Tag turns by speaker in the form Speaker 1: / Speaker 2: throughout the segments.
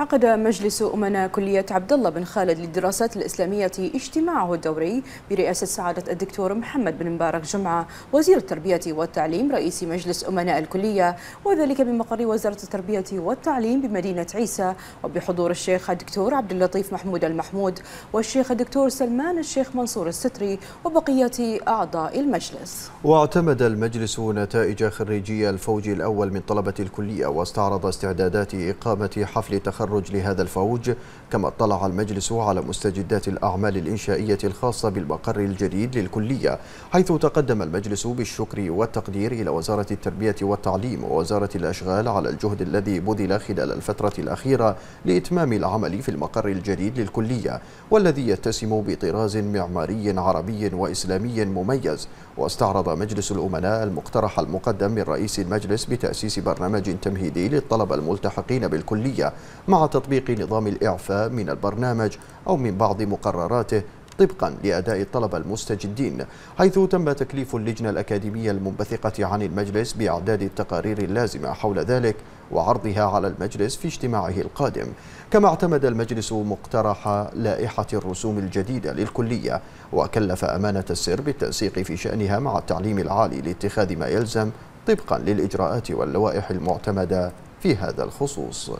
Speaker 1: عقد مجلس أمناء كلية عبد الله بن خالد للدراسات الإسلامية اجتماعه الدوري برئاسة سعادة الدكتور محمد بن مبارك جمعة وزير التربية والتعليم رئيس مجلس أمناء الكلية وذلك بمقر وزارة التربية والتعليم بمدينة عيسى وبحضور الشيخ الدكتور عبد اللطيف محمود المحمود والشيخ الدكتور سلمان الشيخ منصور الستري وبقية أعضاء المجلس
Speaker 2: واعتمد المجلس نتائج خريجي الفوج الأول من طلبة الكلية واستعرض استعدادات إقامة حفل تخرج التخرج لهذا الفوج كما اطلع المجلس على مستجدات الأعمال الإنشائية الخاصة بالمقر الجديد للكلية حيث تقدم المجلس بالشكر والتقدير إلى وزارة التربية والتعليم ووزارة الأشغال على الجهد الذي بذل خلال الفترة الأخيرة لإتمام العمل في المقر الجديد للكلية والذي يتسم بطراز معماري عربي وإسلامي مميز واستعرض مجلس الأمناء المقترح المقدم من رئيس المجلس بتأسيس برنامج تمهيدي للطلبة الملتحقين بالكلية مع مع تطبيق نظام الإعفاء من البرنامج أو من بعض مقرراته طبقا لأداء الطلبة المستجدين حيث تم تكليف اللجنة الأكاديمية المنبثقة عن المجلس بإعداد التقارير اللازمة حول ذلك وعرضها على المجلس في اجتماعه القادم كما اعتمد المجلس مقترح لائحة الرسوم الجديدة للكلية وكلف أمانة السر بالتنسيق في شأنها مع التعليم العالي لاتخاذ ما يلزم طبقا للإجراءات واللوائح المعتمدة في هذا الخصوص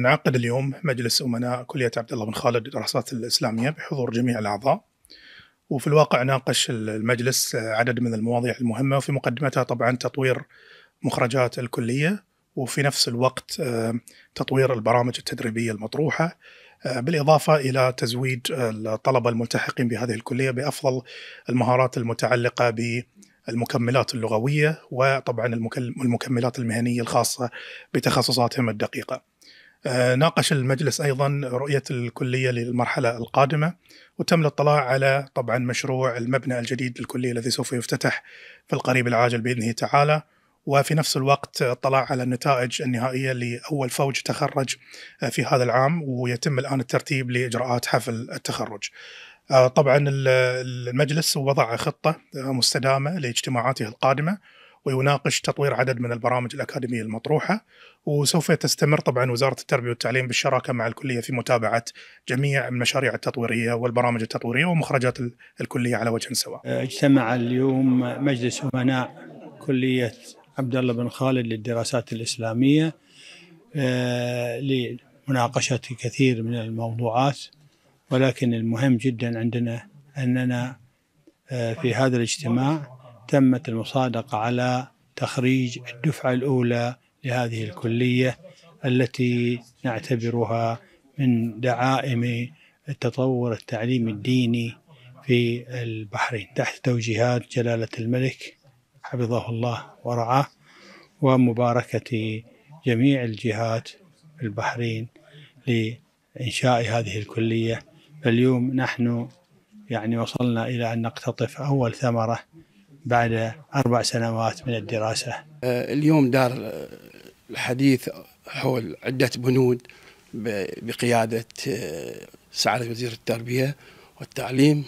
Speaker 3: نعقد اليوم مجلس أمناء كلية عبد الله بن خالد للدراسات الإسلامية بحضور جميع الأعضاء وفي الواقع ناقش المجلس عدد من المواضيع المهمة وفي مقدمتها طبعا تطوير مخرجات الكلية وفي نفس الوقت آه، تطوير البرامج التدريبية المطروحة آه، بالإضافة إلى تزويد الطلبة الملتحقين بهذه الكلية بأفضل المهارات المتعلقة ب المكملات اللغوية وطبعا المكملات المهنية الخاصة بتخصصاتهم الدقيقة. آه، ناقش المجلس ايضا رؤيه الكليه للمرحله القادمه وتم الاطلاع على طبعا مشروع المبنى الجديد للكليه الذي سوف يفتتح في القريب العاجل باذنه تعالى وفي نفس الوقت اطلاع على النتائج النهائيه لاول فوج تخرج آه، في هذا العام ويتم الان الترتيب لاجراءات حفل التخرج. آه، طبعا المجلس وضع خطه مستدامه لاجتماعاته القادمه ويناقش تطوير عدد من البرامج الأكاديمية المطروحة وسوف تستمر طبعا وزارة التربية والتعليم بالشراكة مع الكلية في متابعة جميع المشاريع التطويرية والبرامج التطويرية ومخرجات الكلية على وجه سواء
Speaker 4: أه، اجتمع اليوم مجلس أمناء كلية عبد الله بن خالد للدراسات الإسلامية أه، لمناقشة كثير من الموضوعات ولكن المهم جدا عندنا أننا أه، في هذا الاجتماع تمت المصادقة على تخريج الدفعة الأولى لهذه الكلية التي نعتبرها من دعائم التطور التعليمي الديني في البحرين تحت توجيهات جلالة الملك حفظه الله ورعاه ومباركة جميع الجهات في البحرين لإنشاء هذه الكلية فاليوم نحن يعني وصلنا إلى أن نقتطف أول ثمرة بعد أربع
Speaker 1: سنوات
Speaker 4: من الدراسة
Speaker 1: آه، اليوم دار الحديث حول عدة بنود بقيادة آه، سعادة وزير التربية والتعليم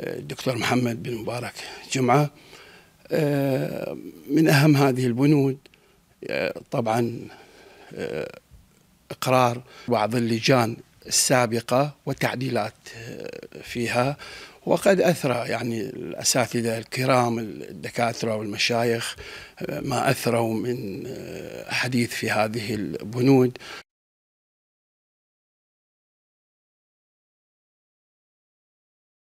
Speaker 1: آه، الدكتور محمد بن مبارك جمعة من أهم هذه البنود طبعا إقرار بعض اللجان السابقة وتعديلات فيها وقد أثرى يعني الأساتذة الكرام الدكاترة
Speaker 2: والمشايخ ما أثروا من حديث في هذه البنود